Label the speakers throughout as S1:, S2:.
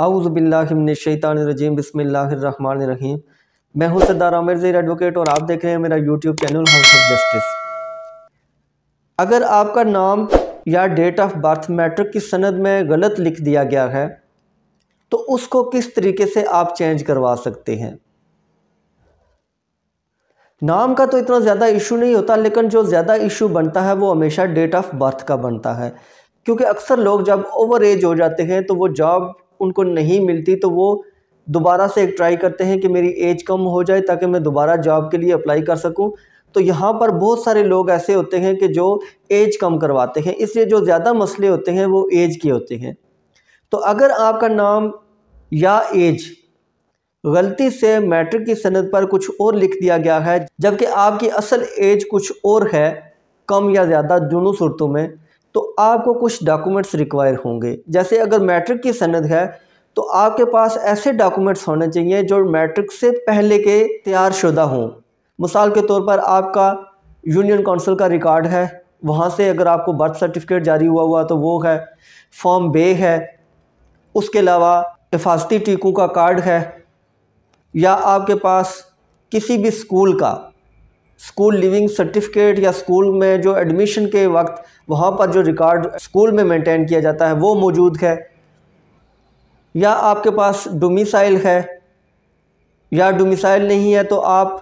S1: आउज़बिल्लाशैतानरजीम बसमीम मैं हूँ सरदार आमिर जैर एडवोकेट और आप देख रहे हैं मेरा YouTube channel House of Justice अगर आपका नाम या डेट ऑफ बर्थ मैट्रिक की सनद में गलत लिख दिया गया है तो उसको किस तरीके से आप चेंज करवा सकते हैं नाम का तो इतना ज़्यादा इशू नहीं होता लेकिन जो ज़्यादा इशू बनता है वो हमेशा डेट ऑफ बर्थ का बनता है क्योंकि अक्सर लोग जब ओवर एज हो जाते हैं तो वो जॉब उनको नहीं मिलती तो वो दोबारा से एक ट्राई करते हैं कि मेरी एज कम हो जाए ताकि मैं दोबारा जॉब के लिए अप्लाई कर सकूं तो यहाँ पर बहुत सारे लोग ऐसे होते हैं कि जो एज कम करवाते हैं इसलिए जो ज़्यादा मसले होते हैं वो एज के होते हैं तो अगर आपका नाम या एज गलती से मैट्रिक की सनद पर कुछ और लिख दिया गया है जबकि आपकी असल एज कुछ और है कम या ज़्यादा दोनों सूरतों में तो आपको कुछ डॉक्यूमेंट्स रिक्वायर होंगे जैसे अगर मैट्रिक की सनद है तो आपके पास ऐसे डॉक्यूमेंट्स होने चाहिए जो मैट्रिक से पहले के तैयार शुदा हों मिसाल के तौर पर आपका यूनियन काउंसिल का रिकॉर्ड है वहाँ से अगर आपको बर्थ सर्टिफिकेट जारी हुआ हुआ तो वो है फॉर्म बे है उसके अलावा हिफाजती टीकों का कार्ड है या आपके पास किसी भी स्कूल का स्कूल लिविंग सर्टिफिकेट या स्कूल में जो एडमिशन के वक्त वहाँ पर जो रिकॉर्ड स्कूल में मेंटेन किया जाता है वो मौजूद है या आपके पास डोमिसाइल है या डोमिसाइल नहीं है तो आप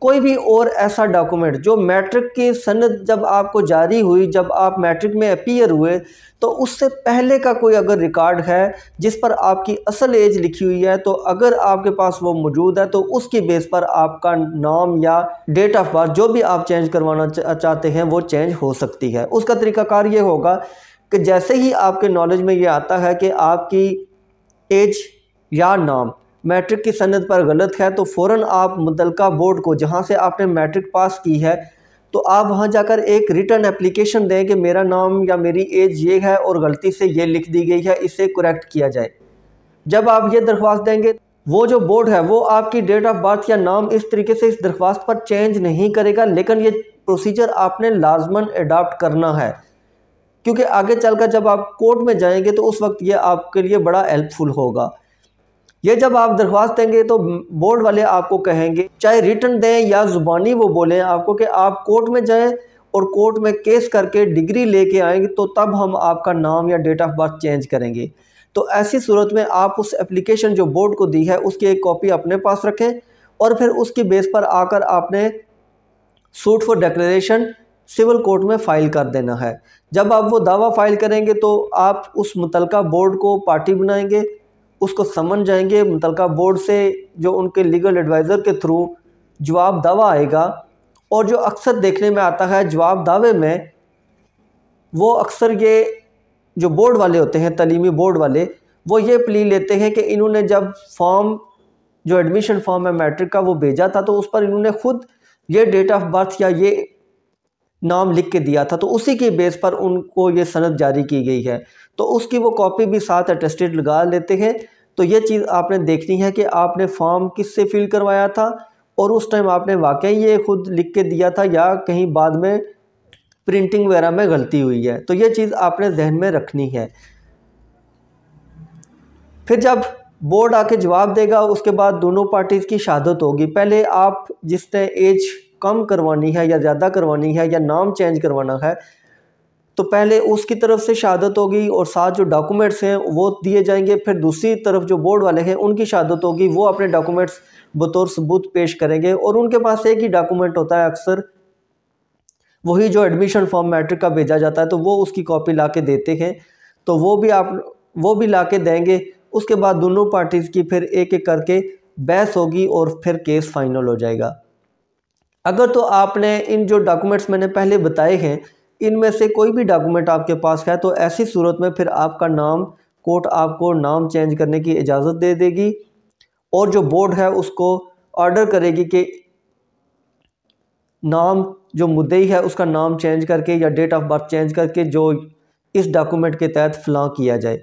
S1: कोई भी और ऐसा डॉक्यूमेंट जो मैट्रिक की सनद जब आपको जारी हुई जब आप मैट्रिक में अपीयर हुए तो उससे पहले का कोई अगर रिकॉर्ड है जिस पर आपकी असल एज लिखी हुई है तो अगर आपके पास वो मौजूद है तो उसकी बेस पर आपका नाम या डेट ऑफ बर्थ जो भी आप चेंज करवाना चाहते हैं वो चेंज हो सकती है उसका तरीकाकार ये होगा कि जैसे ही आपके नॉलेज में ये आता है कि आपकी एज या नाम मैट्रिक की सनद पर गलत है तो फ़ौर आप मुतलका बोर्ड को जहाँ से आपने मैट्रिक पास की है तो आप वहाँ जाकर एक रिटर्न एप्लीकेशन दें कि मेरा नाम या मेरी एज ये है और गलती से ये लिख दी गई है इसे करेक्ट किया जाए जब आप ये दरख्वास्त देंगे वो जो बोर्ड है वो आपकी डेट ऑफ बर्थ या नाम इस तरीके से इस दरख्वास्त पर चेंज नहीं करेगा लेकिन ये प्रोसीजर आपने लाजमन अडाप्ट करना है क्योंकि आगे चलकर जब आप कोर्ट में जाएंगे तो उस वक्त ये आपके लिए बड़ा हेल्पफुल होगा ये जब आप दरख्वास्त देंगे तो बोर्ड वाले आपको कहेंगे चाहे रिटर्न दें या ज़ुबानी वो बोलें आपको कि आप कोर्ट में जाएं और कोर्ट में केस करके डिग्री लेके आएंगे तो तब हम आपका नाम या डेट ऑफ बर्थ चेंज करेंगे तो ऐसी सूरत में आप उस एप्लीकेशन जो बोर्ड को दी है उसकी एक कॉपी अपने पास रखें और फिर उसकी बेस पर आकर आपने suit for declaration civil court में फ़ाइल कर देना है जब आप वो दावा फ़ाइल करेंगे तो आप उस मुतलका बोर्ड को पार्टी बनाएंगे उसको समन जाएंगे मुतलका बोर्ड से जो उनके लीगल एडवाइज़र के थ्रू जवाब दावा आएगा और जो अक्सर देखने में आता है जवाब दावे में वो अक्सर ये जो बोर्ड वाले होते हैं तलीमी बोर्ड वाले वो ये प्ली लेते हैं कि इन्होंने जब फॉर्म जो एडमिशन फॉर्म है मैट्रिक का वो भेजा था तो उस पर इन्होंने ख़ुद ये डेट ऑफ बर्थ या ये नाम लिख के दिया था तो उसी के बेस पर उनको ये सनद जारी की गई है तो उसकी वो कॉपी भी साथ अटेस्टेड लगा लेते हैं तो ये चीज़ आपने देखनी है कि आपने फॉर्म किस से फिल करवाया था और उस टाइम आपने वाकई ये खुद लिख के दिया था या कहीं बाद में प्रिंटिंग वगैरह में गलती हुई है तो ये चीज़ आपने जहन में रखनी है फिर जब बोर्ड आके जवाब देगा उसके बाद दोनों पार्टीज़ की शहादत होगी पहले आप जिसने एज कम करवानी है या ज़्यादा करवानी है या नाम चेंज करवाना है तो पहले उसकी तरफ से शहादत होगी और साथ जो डॉक्यूमेंट्स हैं वो दिए जाएंगे फिर दूसरी तरफ जो बोर्ड वाले हैं उनकी शहादत होगी वो अपने डॉक्यूमेंट्स बतौर सबूत पेश करेंगे और उनके पास एक ही डॉक्यूमेंट होता है अक्सर वही जो एडमिशन फॉर्म मैट्रिक का भेजा जाता है तो वो उसकी कॉपी ला के देते हैं तो वो भी आप वो भी ला के देंगे उसके बाद दोनों पार्टीज़ की फिर एक एक करके बहस होगी और फिर केस फाइनल हो जाएगा अगर तो आपने इन जो डॉक्यूमेंट्स मैंने पहले बताए हैं इनमें से कोई भी डॉक्यूमेंट आपके पास है तो ऐसी सूरत में फिर आपका नाम कोर्ट आपको नाम चेंज करने की इजाज़त दे देगी और जो बोर्ड है उसको ऑर्डर करेगी कि नाम जो मुद्दई है उसका नाम चेंज करके या डेट ऑफ बर्थ चेंज करके जो इस डॉक्यूमेंट के तहत फ्लॉ किया जाए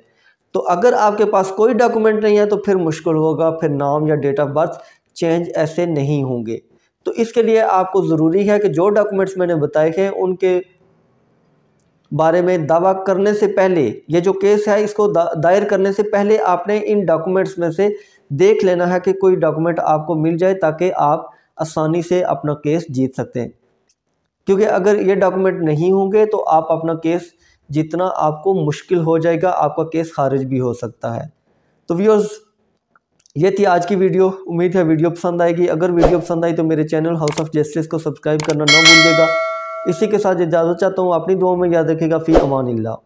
S1: तो अगर आपके पास कोई डॉक्यूमेंट नहीं है तो फिर मुश्किल होगा फिर नाम या डेट ऑफ बर्थ चेंज ऐसे नहीं होंगे तो इसके लिए आपको ज़रूरी है कि जो डॉक्यूमेंट्स मैंने बताए हैं उनके बारे में दावा करने से पहले ये जो केस है इसको दा, दायर करने से पहले आपने इन डॉक्यूमेंट्स में से देख लेना है कि कोई डॉक्यूमेंट आपको मिल जाए ताकि आप आसानी से अपना केस जीत सकते हैं क्योंकि अगर ये डॉक्यूमेंट नहीं होंगे तो आप अपना केस जीतना आपको मुश्किल हो जाएगा आपका केस खारिज भी हो सकता है तो व्यूअर्स ये थी आज की वीडियो उम्मीद है वीडियो पसंद आएगी अगर वीडियो पसंद आई तो मेरे चैनल हाउस ऑफ जस्टिस को सब्सक्राइब करना ना भूलिएगा इसी के साथ इजाज़त चाहता हूँ अपनी दुआ में याद रखेगा फ़ी अमान